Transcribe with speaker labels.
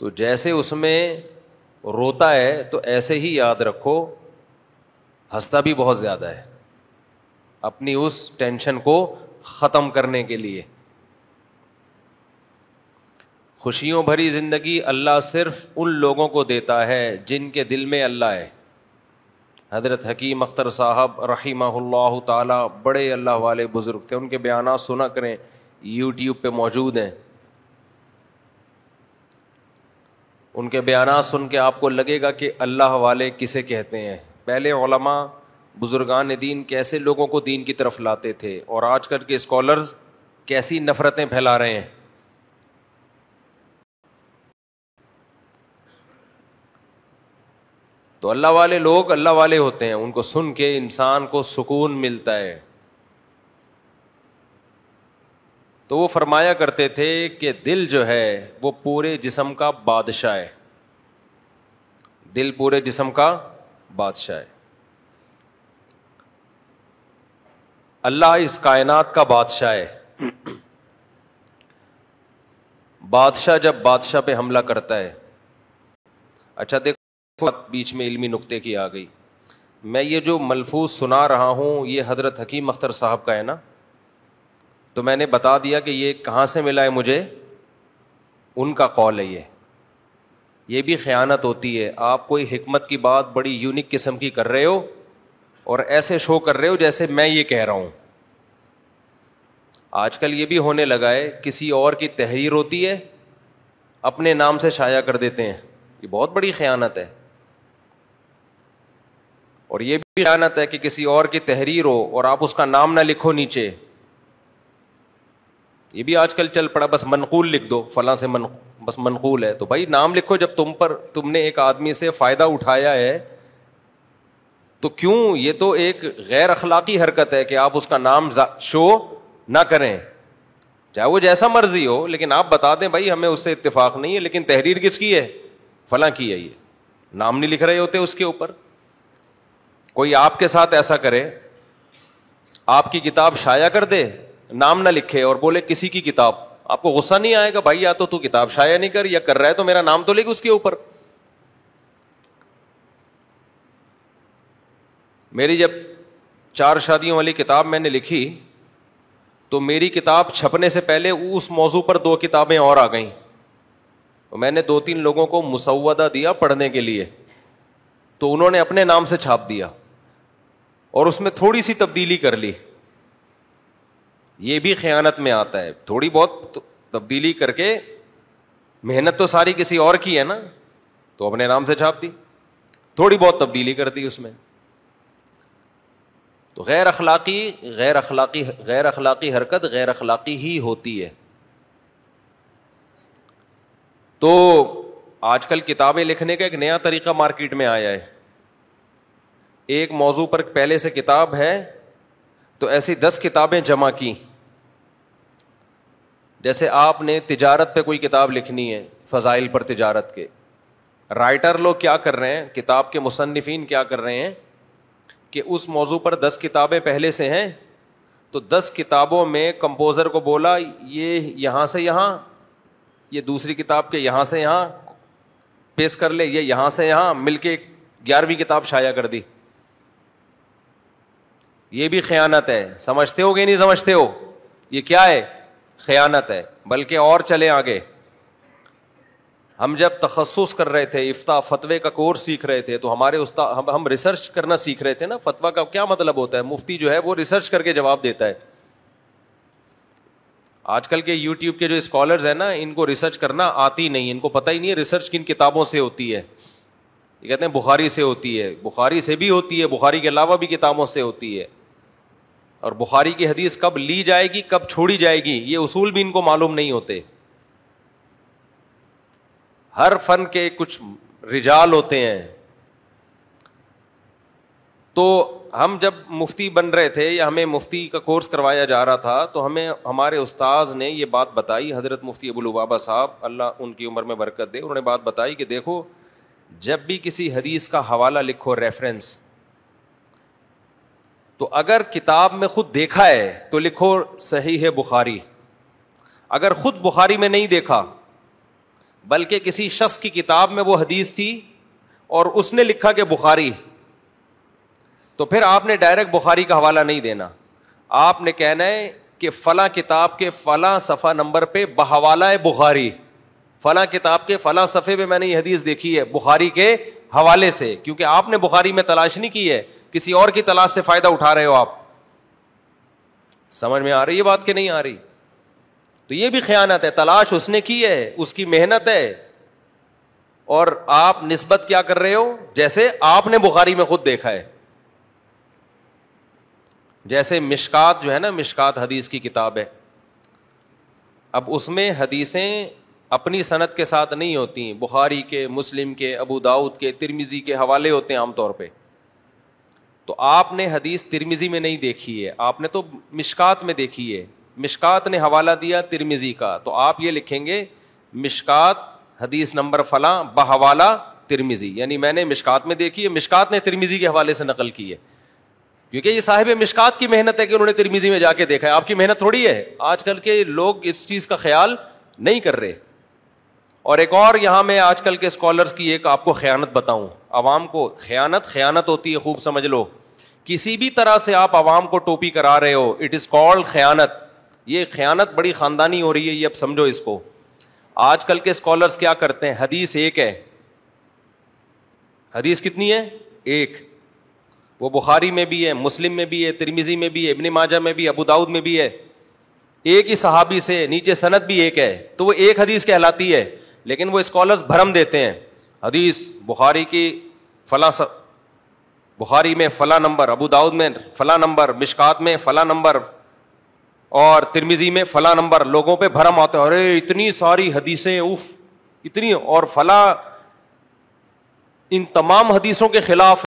Speaker 1: तो जैसे उसमें रोता है तो ऐसे ही याद रखो हंसता भी बहुत ज़्यादा है अपनी उस टेंशन को ख़त्म करने के लिए खुशियों भरी ज़िंदगी अल्लाह सिर्फ उन लोगों को देता है जिनके दिल में अल्लाह है हज़रत हकीम अख्तर साहब रहीमल्ला तड़े अल्लाह वाले बुज़ुर्ग थे उनके बयान सुना करें यूट्यूब पर मौजूद हैं उनके बयान सुन के आपको लगेगा कि अल्लाह वाले किसे कहते हैं पहले ओलमा बुज़ुर्गान दीन कैसे लोगों को दीन की तरफ लाते थे और आजकल के स्कॉलर्स कैसी नफ़रतें फैला रहे हैं तो अल्लाह वाले लोग अल्लाह वाले होते हैं उनको सुन के इंसान को सुकून मिलता है तो वो फरमाया करते थे कि दिल जो है वो पूरे जिसम का बादशाह है दिल पूरे जिसम का बादशाह है अल्लाह इस कायनात का बादशाह है बादशाह जब बादशाह पे हमला करता है अच्छा देखो बीच में इल्मी नुक्ते की आ गई मैं ये जो मलफूज सुना रहा हूं ये हजरत हकीम अख्तर साहब का है ना तो मैंने बता दिया कि ये कहाँ से मिला है मुझे उनका कॉल है ये ये भी ख़यानत होती है आप कोई हमत की बात बड़ी यूनिक किस्म की कर रहे हो और ऐसे शो कर रहे हो जैसे मैं ये कह रहा हूँ आजकल ये भी होने लगा है किसी और की तहरीर होती है अपने नाम से शाया कर देते हैं ये बहुत बड़ी ख़यानत है और ये भी ख़यानत है कि किसी और की तहरीर हो और आप उसका नाम ना लिखो नीचे ये भी आजकल चल पड़ा बस मनकूल लिख दो फला से मन बस मनकूल है तो भाई नाम लिखो जब तुम पर तुमने एक आदमी से फ़ायदा उठाया है तो क्यों ये तो एक गैर अखलाकी हरकत है कि आप उसका नाम शो ना करें चाहे वो जैसा मर्जी हो लेकिन आप बता दें भाई हमें उससे इतफाक नहीं है लेकिन तहरीर किसकी है फला की है ये नाम नहीं लिख रहे होते उसके ऊपर कोई आपके साथ ऐसा करे आपकी किताब शाया कर दे नाम ना लिखे और बोले किसी की किताब आपको गुस्सा नहीं आएगा भाई या तो तू किताब शाया नहीं कर या कर रहा है तो मेरा नाम तो लेगी उसके ऊपर मेरी जब चार शादियों वाली किताब मैंने लिखी तो मेरी किताब छपने से पहले उस मौजू पर दो किताबें और आ गईं तो मैंने दो तीन लोगों को मुसवदा दिया पढ़ने के लिए तो उन्होंने अपने नाम से छाप दिया और उसमें थोड़ी सी तब्दीली कर ली ये भी खयानत में आता है थोड़ी बहुत तो तब्दीली करके मेहनत तो सारी किसी और की है ना तो अपने नाम से छाप दी थोड़ी बहुत तब्दीली कर दी उसमें तो गैर अखलाकी गैर अखलाकी गैर अखलाकी हरकत गैर अखलाकी ही होती है तो आजकल किताबें लिखने का एक नया तरीका मार्केट में आया है एक मौजू पर पहले से किताब है तो ऐसी दस किताबें जमा की जैसे आपने तिजारत पे कोई किताब लिखनी है फ़ज़ाइल पर तिजारत के राइटर लोग क्या कर रहे हैं किताब के मुसनफिन क्या कर रहे हैं कि उस मौजू पर दस किताबें पहले से हैं तो दस किताबों में कंपोज़र को बोला ये यहाँ से यहाँ ये दूसरी किताब के यहाँ से यहाँ पेश कर ले ये यहाँ से यहाँ मिल के ग्यारहवीं किताब शाया कर दी ये भी ख़यानत है समझते हो कि नहीं समझते हो ये क्या है खयानत है बल्कि और चले आगे हम जब तखसस कर रहे थे इफ्ता फतवे का कोर्स सीख रहे थे तो हमारे उस्ता हम, हम रिसर्च करना सीख रहे थे ना फतवा का क्या मतलब होता है मुफ्ती जो है वो रिसर्च करके जवाब देता है आजकल के यूट्यूब के जो स्कॉलर्स हैं ना इनको रिसर्च करना आती नहीं इनको पता ही नहीं है रिसर्च किन किताबों से होती है ये कहते हैं बुखारी से होती है बुखारी से भी होती है बुखारी के अलावा भी किताबों से होती है और बुखारी की हदीस कब ली जाएगी कब छोड़ी जाएगी ये उसूल भी इनको मालूम नहीं होते हर फन के कुछ रिजाल होते हैं तो हम जब मुफ्ती बन रहे थे या हमें मुफ्ती का कोर्स करवाया जा रहा था तो हमें हमारे उस्ताज ने यह बात बताई हजरत मुफ्ती अबुल बाबा साहब अल्लाह उनकी उम्र में बरकत दे उन्होंने बात बताई कि देखो जब भी किसी हदीस का हवाला लिखो रेफरेंस तो अगर किताब में खुद देखा है तो लिखो सही है बुखारी अगर खुद बुखारी में नहीं देखा बल्कि किसी शख्स की किताब में वो हदीस थी और उसने लिखा कि बुखारी तो फिर आपने डायरेक्ट बुखारी का हवाला नहीं देना आपने कहना है कि फ़ला किताब के फ़ला सफ़ा नंबर पे बहवाला है बुखारी फ़ला किताब के फ़ला सफ़े पे मैंने ये हदीस देखी है बुखारी के हवाले से क्योंकि आपने बुखारी में तलाश नहीं की है किसी और की तलाश से फायदा उठा रहे हो आप समझ में आ रही है बात कि नहीं आ रही तो ये भी खयानत है तलाश उसने की है उसकी मेहनत है और आप निस्बत क्या कर रहे हो जैसे आपने बुखारी में खुद देखा है जैसे मिशकात जो है ना मिशकात हदीस की किताब है अब उसमें हदीसें अपनी सनत के साथ नहीं होती बुखारी के मुस्लिम के अबू दाऊद के तिरमिजी के हवाले होते हैं आमतौर पर तो आपने हदीस तिरमिजी में नहीं देखी है आपने तो मिशकात में देखी है मिशकात ने हवाला दिया तिरमिजी का तो आप ये लिखेंगे मिशकात हदीस नंबर फला बहवाला तिरमिजी यानी मैंने मिशकात में देखी है मिशकात ने तिरमिजी के हवाले से नकल की है क्योंकि ये साहिब मिशकात की मेहनत है कि उन्होंने तिरमिजी में जाके देखा है आपकी मेहनत थोड़ी है आजकल के लोग इस चीज़ का ख्याल नहीं कर रहे और एक और यहां मैं आजकल के स्कॉलर्स की एक आपको ख़यानत बताऊं अवाम को ख़यानत ख़यानत होती है खूब समझ लो किसी भी तरह से आप आवाम को टोपी करा रहे हो इट इज़ कॉल्ड ख़यानत ये ख़यानत बड़ी ख़ानदानी हो रही है ये अब समझो इसको आजकल के स्कॉलर्स क्या करते हैं हदीस एक है हदीस कितनी है एक वो बुखारी में भी है मुस्लिम में भी है तिरमिजी में भी है इबन माजा में भी अबू दाऊद में भी है एक ही सहाबी से नीचे सनत भी एक है तो वो एक हदीस कहलाती है लेकिन वो स्कॉलर्स भरम देते हैं हदीस बुखारी की फला स... बुखारी में फला नंबर अबू दाऊद में फला नंबर मिशकात में फला नंबर और तिरमिजी में फला नंबर लोगों पे भरम आते हैं अरे इतनी सारी हदीसें उफ इतनी और फला इन तमाम हदीसों के खिलाफ